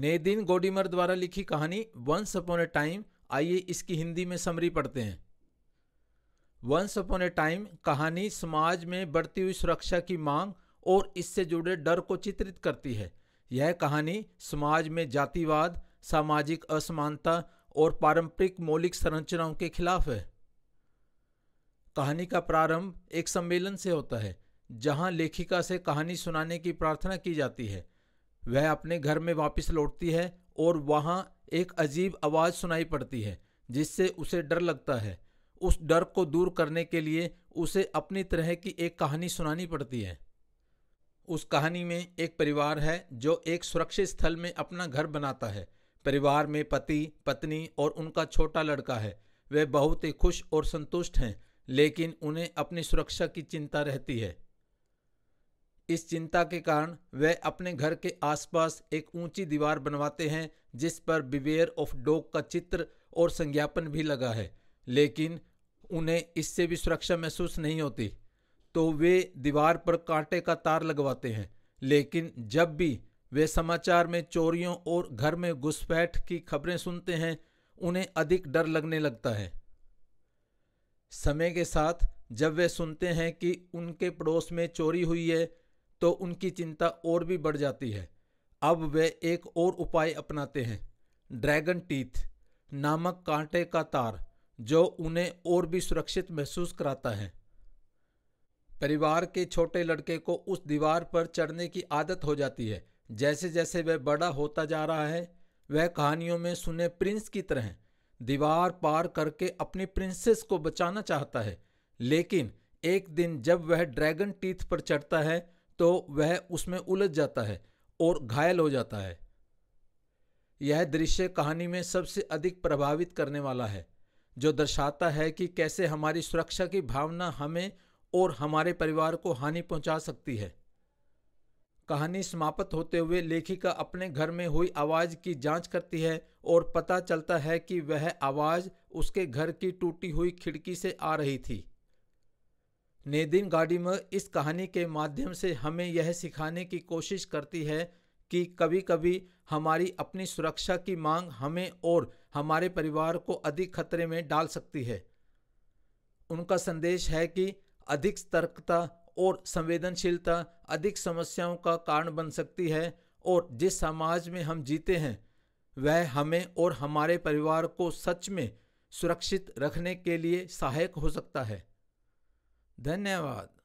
नेदिन गोडीमर द्वारा लिखी कहानी वंस अपॉन ए टाइम आइए इसकी हिंदी में समरी पढ़ते हैं वंस अपॉन ए टाइम कहानी समाज में बढ़ती हुई सुरक्षा की मांग और इससे जुड़े डर को चित्रित करती है यह कहानी समाज में जातिवाद सामाजिक असमानता और पारंपरिक मौलिक संरचनाओं के खिलाफ है कहानी का प्रारंभ एक सम्मेलन से होता है जहां लेखिका से कहानी सुनाने की प्रार्थना की जाती है वह अपने घर में वापस लौटती है और वहाँ एक अजीब आवाज़ सुनाई पड़ती है जिससे उसे डर लगता है उस डर को दूर करने के लिए उसे अपनी तरह की एक कहानी सुनानी पड़ती है उस कहानी में एक परिवार है जो एक सुरक्षित स्थल में अपना घर बनाता है परिवार में पति पत्नी और उनका छोटा लड़का है वे बहुत ही खुश और संतुष्ट हैं लेकिन उन्हें अपनी सुरक्षा की चिंता रहती है इस चिंता के कारण वह अपने घर के आसपास एक ऊंची दीवार बनवाते हैं जिस पर बिवेयर ऑफ डॉग का चित्र और संज्ञापन भी लगा है लेकिन उन्हें इससे भी सुरक्षा महसूस नहीं होती तो वे दीवार पर कांटे का तार लगवाते हैं लेकिन जब भी वे समाचार में चोरियों और घर में घुसपैठ की खबरें सुनते हैं उन्हें अधिक डर लगने लगता है समय के साथ जब वे सुनते हैं कि उनके पड़ोस में चोरी हुई है तो उनकी चिंता और भी बढ़ जाती है अब वे एक और उपाय अपनाते हैं ड्रैगन टीथ नामक कांटे का तार जो उन्हें और भी सुरक्षित महसूस कराता है परिवार के छोटे लड़के को उस दीवार पर चढ़ने की आदत हो जाती है जैसे जैसे वह बड़ा होता जा रहा है वह कहानियों में सुने प्रिंस की तरह दीवार पार करके अपनी प्रिंसेस को बचाना चाहता है लेकिन एक दिन जब वह ड्रैगन टीथ पर चढ़ता है तो वह उसमें उलझ जाता है और घायल हो जाता है यह दृश्य कहानी में सबसे अधिक प्रभावित करने वाला है जो दर्शाता है कि कैसे हमारी सुरक्षा की भावना हमें और हमारे परिवार को हानि पहुंचा सकती है कहानी समाप्त होते हुए लेखिका अपने घर में हुई आवाज़ की जांच करती है और पता चलता है कि वह आवाज़ उसके घर की टूटी हुई खिड़की से आ रही थी नेदिन गाडिम इस कहानी के माध्यम से हमें यह सिखाने की कोशिश करती है कि कभी कभी हमारी अपनी सुरक्षा की मांग हमें और हमारे परिवार को अधिक खतरे में डाल सकती है उनका संदेश है कि अधिक सतर्कता और संवेदनशीलता अधिक समस्याओं का कारण बन सकती है और जिस समाज में हम जीते हैं वह हमें और हमारे परिवार को सच में सुरक्षित रखने के लिए सहायक हो सकता है धन्यवाद